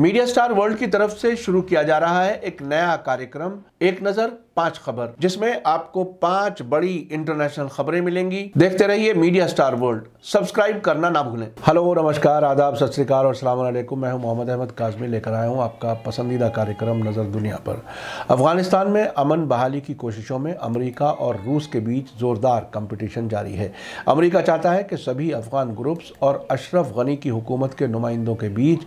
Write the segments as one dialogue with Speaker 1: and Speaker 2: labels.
Speaker 1: media star world की तरफ से शुरू किया जा रहा है एक नया कार्यक्रम एक नज़र पांच खबर जिसमें आपको पांच बड़ी इंटरनेशनल खबरें मिलेंगी देखते रहिए मीडिया स्टार वर्ल्ड सब्सक्राइब करना ना भूलें हेलो नमस्कार आदाब सत और सलाम वालेकुम मैं हूं मोहम्मद अहमद काजमी लेकर आया हूं आपका पसंदीदा कार्यक्रम नज़र दुनिया पर अफगानिस्तान में अमन बहाली की कोशिशों में अमरीका और रूस के बीच ज़ोरदार कम्पिटिशन जारी है अमरीका चाहता है कि सभी अफगान ग्रुप्स और अशरफ गनी की हुकूमत के नुमाइंदों के बीच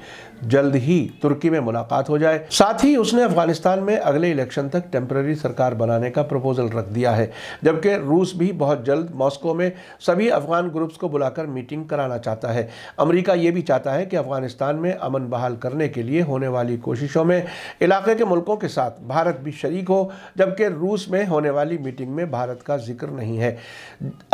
Speaker 1: जल्द ही तुर्की में मुलाकात हो जाए साथ ही उसने अफगानिस्तान में अगले इलेक्शन तक टेम्प्रेरी सरकार सरकार बनाने का प्रपोजल रख दिया है जबकि रूस भी बहुत जल्द मॉस्को में सभी अफगान ग्रुप्स को बुलाकर मीटिंग कराना चाहता है अमरीका ये भी चाहता है कि अफगानिस्तान में अमन बहाल करने के लिए होने वाली कोशिशों में इलाके के मुल्कों के साथ भारत भी शरीक हो जबकि रूस में होने वाली मीटिंग में भारत का जिक्र नहीं है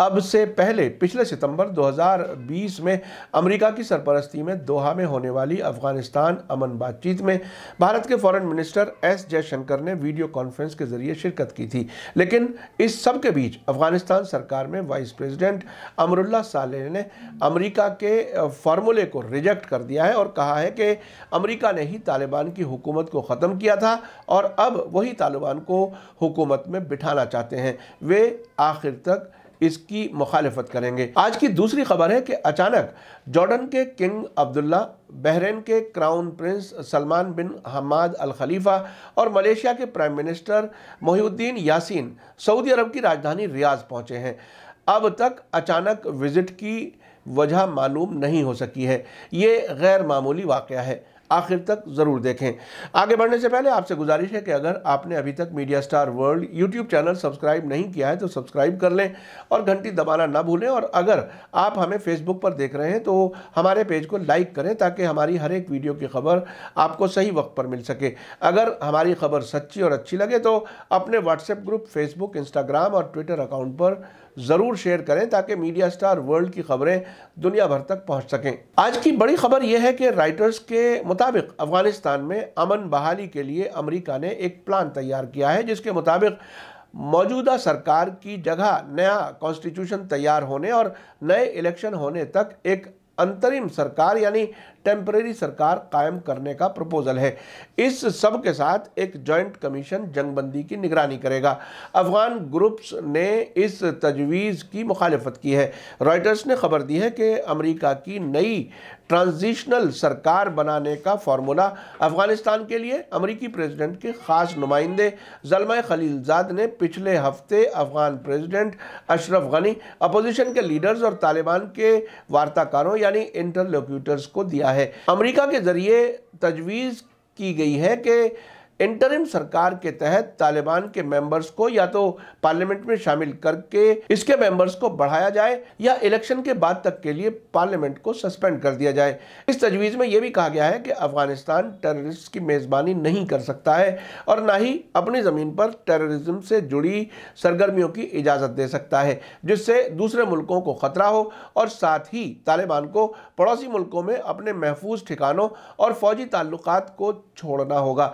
Speaker 1: अब से पहले पिछले सितंबर 2020 में अमेरिका की सरपरस्ती में दोहा में होने वाली अफगानिस्तान अमन बातचीत में भारत के फॉरेन मिनिस्टर एस जयशंकर ने वीडियो कॉन्फ्रेंस के जरिए लिए शिरकत की थी लेकिन इस सब के बीच अफगानिस्तान सरकार में वाइस प्रेसिडेंट अमरुल्ला साले ने अमेरिका के फार्मूले को रिजेक्ट कर दिया है और कहा है कि अमेरिका ने ही तालिबान की हुकूमत को ख़त्म किया था और अब वही तालिबान को हुकूमत में बिठाना चाहते हैं वे आखिर तक इसकी मुखालफत करेंगे आज की दूसरी खबर है कि अचानक जॉर्डन के किंग अब्दुल्ला बहरीन के crown prince Salman bin Hamad al Khalifa और मलेशिया के prime minister Muhyiddin Yassin Saudi Arab की राजधानी रियाज पहुंचे हैं अब तक अचानक विजिट की वजह मालूम नहीं हो सकी है ये गैर मामूली वाक़ है आखिर तक ज़रूर देखें आगे बढ़ने से पहले आपसे गुजारिश है कि अगर आपने अभी तक media star world YouTube channel subscribe नहीं किया है तो सब्सक्राइब कर लें और घंटी दबाना ना भूलें और अगर आप हमें फेसबुक पर देख रहे हैं तो हमारे पेज को लाइक करें ताकि हमारी हर एक वीडियो की खबर आपको सही वक्त पर मिल सके अगर हमारी खबर सच्ची और अच्छी लगे तो अपने व्हाट्सएप ग्रुप फेसबुक इंस्टाग्राम और ट्विटर अकाउंट पर ज़रूर शेयर करें ताकि मीडिया स्टार वर्ल्ड की खबरें दुनिया भर तक पहुँच सकें आज की बड़ी खबर यह है कि राइटर्स के मुताबिक अफगानिस्तान में अमन बहाली के लिए अमरीका ने एक प्लान तैयार किया है जिसके मुताबिक मौजूदा सरकार की जगह नया कॉन्स्टिट्यूशन तैयार होने और नए इलेक्शन होने तक एक अंतरिम सरकार यानी टेम्परेरी सरकार कायम करने का प्रपोजल है इस सब के साथ एक जॉइंट कमीशन जंगबंदी की निगरानी करेगा अफगान ग्रुप्स ने इस तजवीज़ की मुखालफत की है रॉयटर्स ने खबर दी है कि अमेरिका की नई ट्रांजिशनल सरकार बनाने का फार्मूला अफगानिस्तान के लिए अमरीकी प्रेसिडेंट के ख़ास नुमाइंदे जलमा खलीलजाद ने पिछले हफ्ते अफगान प्रेसिडेंट अशरफ गनी अपोजिशन के लीडर्स और तालिबान के वार्ताकारों यानी इंटरलोक्यूटर्स को दिया है अमरीका के ज़रिए तजवीज़ की गई है कि इंटरिम सरकार के तहत तालिबान के मेंबर्स को या तो पार्लियामेंट में शामिल करके इसके मेंबर्स को बढ़ाया जाए या इलेक्शन के बाद तक के लिए पार्लियामेंट को सस्पेंड कर दिया जाए इस तजवीज़ में यह भी कहा गया है कि अफगानिस्तान टेररिस्ट की मेज़बानी नहीं कर सकता है और ना ही अपनी ज़मीन पर टेररिज्म से जुड़ी सरगर्मियों की इजाज़त दे सकता है जिससे दूसरे मुल्कों को ख़तरा हो और साथ ही तालिबान को पड़ोसी मुल्कों में अपने महफूज ठिकानों और फौजी ताल्लुक को छोड़ना होगा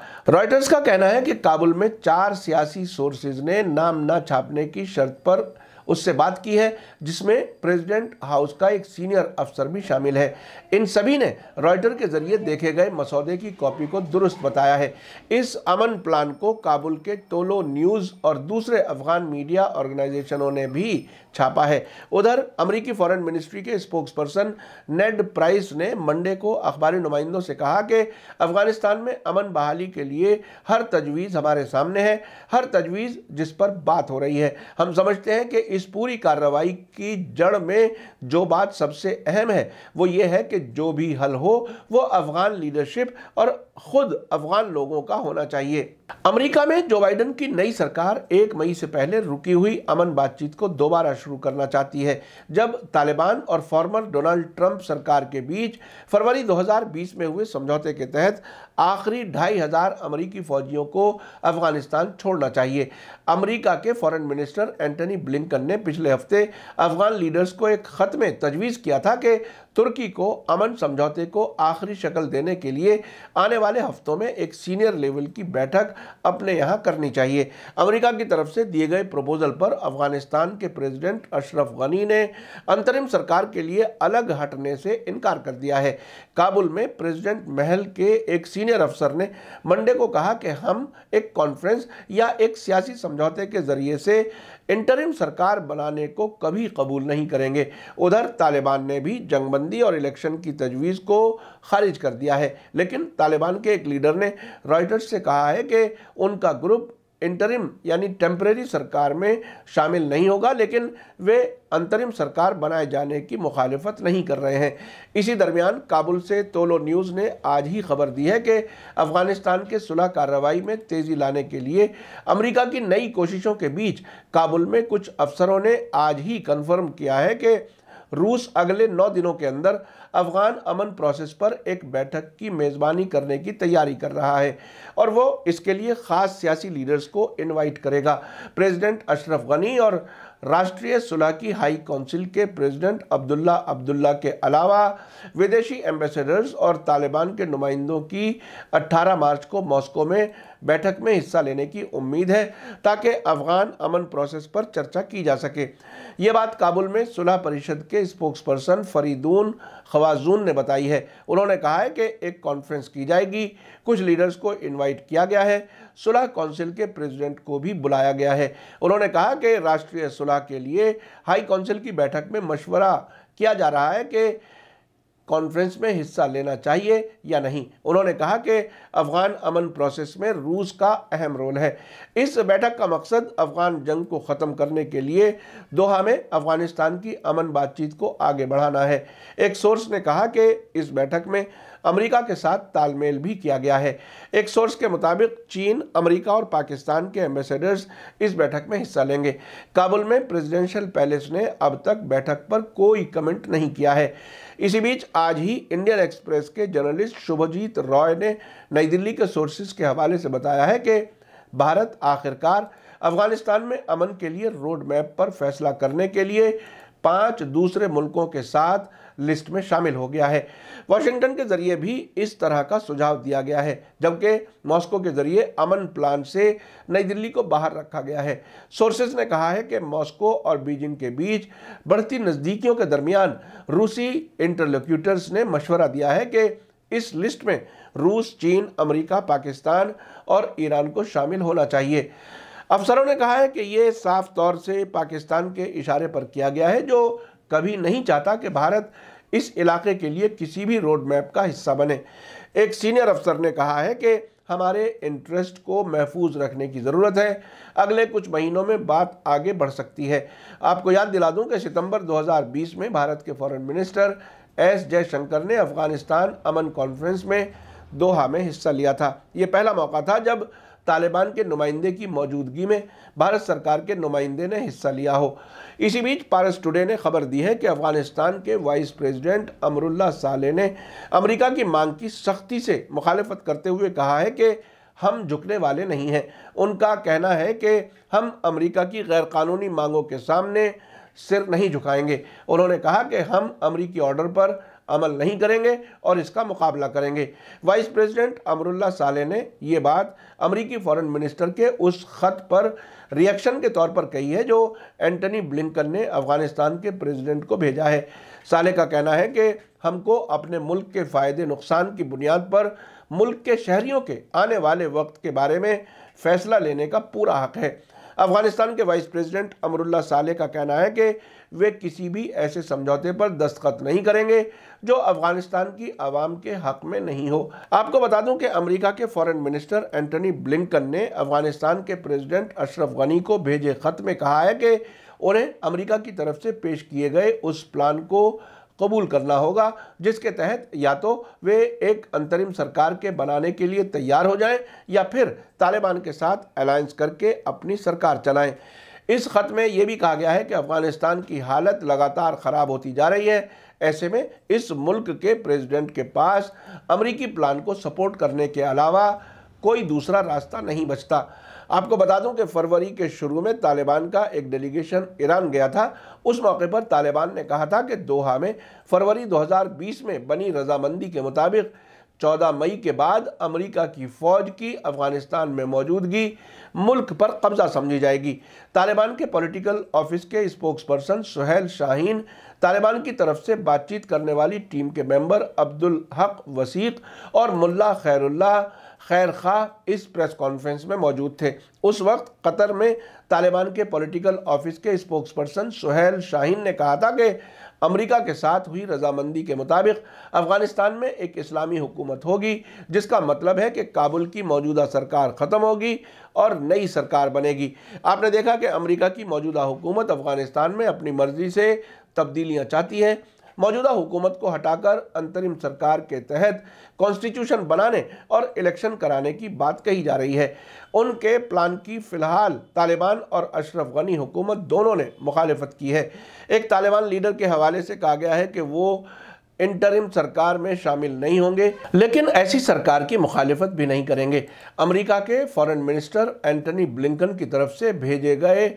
Speaker 1: रॉयटर्स का कहना है कि काबुल में चार सियासी सोर्सेज ने नाम ना छापने की शर्त पर उससे बात की है जिसमें प्रेसिडेंट हाउस का एक सीनियर अफसर भी शामिल है इन सभी ने रॉयटर के जरिए देखे गए मसौदे की कॉपी को दुरुस्त बताया है इस अमन प्लान को काबुल के टोलो न्यूज़ और दूसरे अफगान मीडिया ऑर्गेनाइजेशनों ने भी छापा है उधर अमरीकी फॉरन मिनिस्ट्री के स्पोक्स पर्सन नेड प्राइस ने मंडे को अखबारी नुमाइंदों से कहा कि अफगानिस्तान में अमन बहाली के लिए हर तजवीज़ हमारे सामने है हर तजवीज़ जिस पर बात हो रही है हम समझते हैं कि इस पूरी कार्रवाई की जड़ में जो बात सबसे अहम है वो ये है कि जो भी हल हो वो अफ़गान लीडरशिप और ख़ुद अफ़गान लोगों का होना चाहिए अमेरिका में जो बाइडन की नई सरकार एक मई से पहले रुकी हुई अमन बातचीत को दोबारा शुरू करना चाहती है जब तालिबान और फॉर्मर डोनाल्ड ट्रंप सरकार के बीच फरवरी 2020 में हुए समझौते के तहत आखिरी ढाई हज़ार अमरीकी फ़ौजियों को अफगानिस्तान छोड़ना चाहिए अमरीका के फॉरेन मिनिस्टर एंटनी ब्लिंकन ने पिछले हफ्ते अफगान लीडर्स को एक ख़त में तजवीज़ किया था कि तुर्की को अमन समझौते को आखिरी शक्ल देने के लिए आने वाले हफ्तों में एक सीनियर लेवल की बैठक अपने यहाँ करनी चाहिए अमेरिका की तरफ से दिए गए प्रपोजल पर अफगानिस्तान के प्रेसिडेंट अशरफ गनी ने अंतरिम सरकार के लिए अलग हटने से इनकार कर दिया है काबुल में प्रेसिडेंट महल के एक सीनियर अफसर ने मंडे को कहा कि हम एक कॉन्फ्रेंस या एक सियासी समझौते के जरिए से इंटरिम सरकार बनाने को कभी कबूल नहीं करेंगे उधर तालिबान ने भी जंगबंदी और इलेक्शन की तजवीज़ को खारिज कर दिया है लेकिन तालिबान के एक लीडर ने रॉयटर्स से कहा है कि उनका ग्रुप इंटरिम यानी टेम्प्रेरी सरकार में शामिल नहीं होगा लेकिन वे अंतरिम सरकार बनाए जाने की मुखालफत नहीं कर रहे हैं इसी दरमियान काबुल से तोलो न्यूज़ ने आज ही खबर दी है कि अफ़गानिस्तान के सुलह कार्रवाई में तेज़ी लाने के लिए अमेरिका की नई कोशिशों के बीच काबुल में कुछ अफसरों ने आज ही कन्फर्म किया है कि रूस अगले नौ दिनों के अंदर अफगान अमन प्रोसेस पर एक बैठक की मेज़बानी करने की तैयारी कर रहा है और वो इसके लिए ख़ास सियासी लीडर्स को इनवाइट करेगा प्रेसिडेंट अशरफ गनी और राष्ट्रीय सुलह की हाई काउंसिल के प्रेसिडेंट अब्दुल्ला अब्दुल्ला के अलावा विदेशी एम्बेसडर्स और तालिबान के नुमाइंदों की 18 मार्च को मॉस्को में बैठक में हिस्सा लेने की उम्मीद है ताकि अफगान अमन प्रोसेस पर चर्चा की जा सके ये बात काबुल में सुलह परिषद के स्पोक्स पर्सन फरीदून खवाजून ने बताई है उन्होंने कहा है कि एक कॉन्फ्रेंस की जाएगी कुछ लीडर्स को इनवाइट किया गया है सुलह काउंसिल के प्रेसिडेंट को भी बुलाया गया है उन्होंने कहा कि राष्ट्रीय सुलह के लिए हाई काउंसिल की बैठक में मशवरा किया जा रहा है कि कॉन्फ्रेंस में हिस्सा लेना चाहिए या नहीं उन्होंने कहा कि अफगान अमन प्रोसेस में रूस का अहम रोल है इस बैठक का मकसद अफगान जंग को ख़त्म करने के लिए दोहा में अफगानिस्तान की अमन बातचीत को आगे बढ़ाना है एक सोर्स ने कहा कि इस बैठक में अमेरिका के साथ तालमेल भी किया गया है एक सोर्स के मुताबिक चीन अमेरिका और पाकिस्तान के एम्बेसडर्स इस बैठक में हिस्सा लेंगे काबुल में प्रेसिडेंशियल पैलेस ने अब तक बैठक पर कोई कमेंट नहीं किया है इसी बीच आज ही इंडियन एक्सप्रेस के जर्नलिस्ट शुभजीत रॉय ने नई दिल्ली के सोर्सेज के हवाले से बताया है कि भारत आखिरकार अफगानिस्तान में अमन के लिए रोड मैप पर फैसला करने के लिए पांच दूसरे मुल्कों के साथ लिस्ट में शामिल हो गया है वाशिंगटन के जरिए भी इस तरह का सुझाव दिया गया है जबकि मॉस्को के जरिए अमन प्लान से नई दिल्ली को बाहर रखा गया है सोर्सेज ने कहा है कि मॉस्को और बीजिंग के बीच बढ़ती नज़दीकियों के दरमियान रूसी इंटरलोक्यूटर्स ने मशवरा दिया है कि इस लिस्ट में रूस चीन अमरीका पाकिस्तान और ईरान को शामिल होना चाहिए अफसरों ने कहा है कि ये साफ तौर से पाकिस्तान के इशारे पर किया गया है जो कभी नहीं चाहता कि भारत इस इलाके के लिए किसी भी रोड मैप का हिस्सा बने एक सीनियर अफसर ने कहा है कि हमारे इंटरेस्ट को महफूज रखने की ज़रूरत है अगले कुछ महीनों में बात आगे बढ़ सकती है आपको याद दिला दूं कि सितंबर 2020 में भारत के फॉरेन मिनिस्टर एस जयशंकर ने अफ़गानिस्तान अमन कॉन्फ्रेंस में दोहा में हिस्सा लिया था ये पहला मौका था जब तालिबान के नुमाइंदे की मौजूदगी में भारत सरकार के नुमाइंदे ने हिस्सा लिया हो इसी बीच पारस टुडे ने खबर दी है कि अफगानिस्तान के वाइस प्रेसिडेंट अमरुल्ला साले ने अमेरिका की मांग की सख्ती से मुखालफत करते हुए कहा है कि हम झुकने वाले नहीं हैं उनका कहना है कि हम अमरीका की गैरकानूनी मांगों के सामने सिर नहीं झुकाएंगे उन्होंने कहा कि हम अमरीकी ऑर्डर पर अमल नहीं करेंगे और इसका मुकाबला करेंगे वाइस प्रेसिडेंट अमरुल्ला साले ने ये बात अमरीकी फॉरेन मिनिस्टर के उस ख़त पर रिएक्शन के तौर पर कही है जो एंटनी ब्लिंकन ने अफ़गानिस्तान के प्रेसिडेंट को भेजा है साले का कहना है कि हमको अपने मुल्क के फ़ायदे नुकसान की बुनियाद पर मुल्क के शहरीों के आने वाले वक्त के बारे में फ़ैसला लेने का पूरा हक है अफगानिस्तान के वाइस प्रेसिडेंट अमरुल्ला साले का कहना है कि वे किसी भी ऐसे समझौते पर दस्तखत नहीं करेंगे जो अफगानिस्तान की आवाम के हक में नहीं हो आपको बता दूं कि अमेरिका के फॉरेन मिनिस्टर एंटनी ब्लिंकन ने अफगानिस्तान के प्रेसिडेंट अशरफ गनी को भेजे खत में कहा है कि उन्हें अमेरिका की तरफ से पेश किए गए उस प्लान को कबूल करना होगा जिसके तहत या तो वे एक अंतरिम सरकार के बनाने के लिए तैयार हो जाएं या फिर तालिबान के साथ अलायंस करके अपनी सरकार चलाएं इस ख़त में ये भी कहा गया है कि अफ़गानिस्तान की हालत लगातार ख़राब होती जा रही है ऐसे में इस मुल्क के प्रेसिडेंट के पास अमरीकी प्लान को सपोर्ट करने के अलावा कोई दूसरा रास्ता नहीं बचता आपको बता दूं कि फरवरी के शुरू में तालिबान का एक डेलीगेशन ईरान गया था उस मौके पर तालिबान ने कहा था कि दोहा में फरवरी 2020 में बनी रजामंदी के मुताबिक 14 मई के बाद अमेरिका की फ़ौज की अफ़गानिस्तान में मौजूदगी मुल्क पर कब्ज़ा समझी जाएगी तालिबान के पॉलिटिकल ऑफिस के स्पोक्स पर्सन सुहेल शाहीन तालिबान की तरफ से बातचीत करने वाली टीम के मेंबर अब्दुल हक वसीक और मुल्ला खैरुल्ला खैर खा इस प्रेस कॉन्फ्रेंस में मौजूद थे उस वक्त कतर में तालिबान के पॉलिटिकल ऑफिस के स्पोक्स पर्सन सुहेल शाहीन ने कहा था कि अमेरिका के साथ हुई रजामंदी के मुताबिक अफ़गानिस्तान में एक इस्लामी हुकूमत होगी जिसका मतलब है कि काबुल की मौजूदा सरकार ख़त्म होगी और नई सरकार बनेगी आपने देखा कि अमेरिका की मौजूदा हुकूमत अफ़गानिस्तान में अपनी मर्ज़ी से तब्दीलियाँ चाहती है मौजूदा हुकूमत को हटाकर अंतरिम सरकार के तहत कॉन्स्टिट्यूशन बनाने और इलेक्शन कराने की बात कही जा रही है उनके प्लान की फ़िलहाल तालिबान और अशरफ गनी हुकूमत दोनों ने मुखालफत की है एक तालिबान लीडर के हवाले से कहा गया है कि वो इंटरिम सरकार में शामिल नहीं होंगे लेकिन ऐसी सरकार की मुखालिफत भी नहीं करेंगे अमेरिका के फॉरेन मिनिस्टर एंटनी ब्लिंकन की तरफ से भेजे गए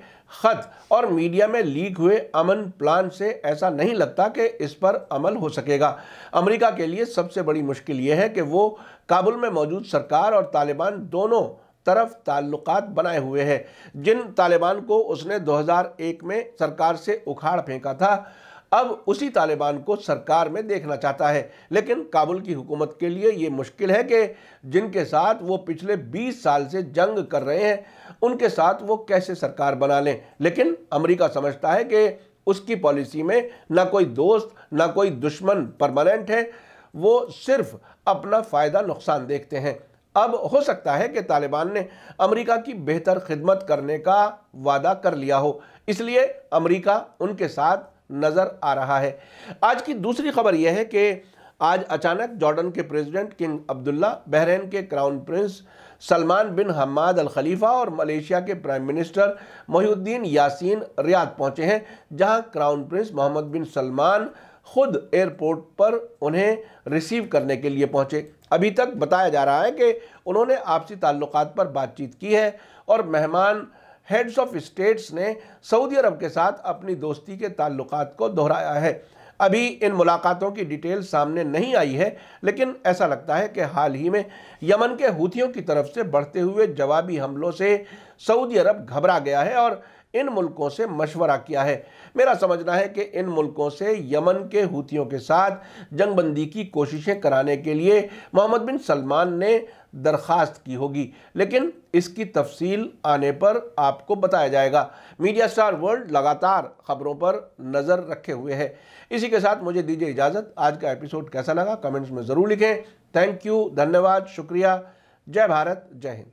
Speaker 1: खत और मीडिया में लीक हुए अमन प्लान से ऐसा नहीं लगता कि इस पर अमल हो सकेगा अमेरिका के लिए सबसे बड़ी मुश्किल ये है कि वो काबुल में मौजूद सरकार और तालिबान दोनों तरफ ताल्लुक बनाए हुए हैं जिन तालिबान को उसने 2001 में सरकार से उखाड़ फेंका था अब उसी तालिबान को सरकार में देखना चाहता है लेकिन काबुल की हुकूमत के लिए ये मुश्किल है कि जिनके साथ वो पिछले 20 साल से जंग कर रहे हैं उनके साथ वो कैसे सरकार बना लें लेकिन अमेरिका समझता है कि उसकी पॉलिसी में ना कोई दोस्त ना कोई दुश्मन परमानेंट है वो सिर्फ अपना फ़ायदा नुकसान देखते हैं अब हो सकता है कि तालिबान ने अमेरिका की बेहतर खिदमत करने का वादा कर लिया हो इसलिए अमेरिका उनके साथ नज़र आ रहा है आज की दूसरी खबर यह है कि आज अचानक जॉर्डन के प्रेसिडेंट किंग अब्दुल्ला बहरीन के crown prince Salman bin Hamad al Khalifa और मलेशिया के prime minister Muhyiddin Yassin Riyadh पहुंचे हैं जहां crown prince Mohammed bin Salman खुद एयरपोर्ट पर उन्हें रिसीव करने के लिए पहुंचे अभी तक बताया जा रहा है कि उन्होंने आपसी ताल्लुकात पर बातचीत की है और मेहमान हेड्स ऑफ स्टेट्स ने सऊदी अरब के साथ अपनी दोस्ती के ताल्लुक को दोहराया है अभी इन मुलाकातों की डिटेल सामने नहीं आई है लेकिन ऐसा लगता है कि हाल ही में यमन के हूथियों की तरफ से बढ़ते हुए जवाबी हमलों से सऊदी अरब घबरा गया है और इन मुल्कों से मशवरा किया है मेरा समझना है कि इन मुल्कों से यमन के हूतियों के साथ जंगबंदी की कोशिशें कराने के लिए मोहम्मद बिन सलमान ने दरख्वास्त की होगी लेकिन इसकी तफसील आने पर आपको बताया जाएगा मीडिया स्टार वर्ल्ड लगातार खबरों पर नज़र रखे हुए है इसी के साथ मुझे दीजिए इजाज़त आज का एपिसोड कैसा लगा कमेंट्स में ज़रूर लिखें थैंक यू धन्यवाद शुक्रिया जय भारत जय हिंद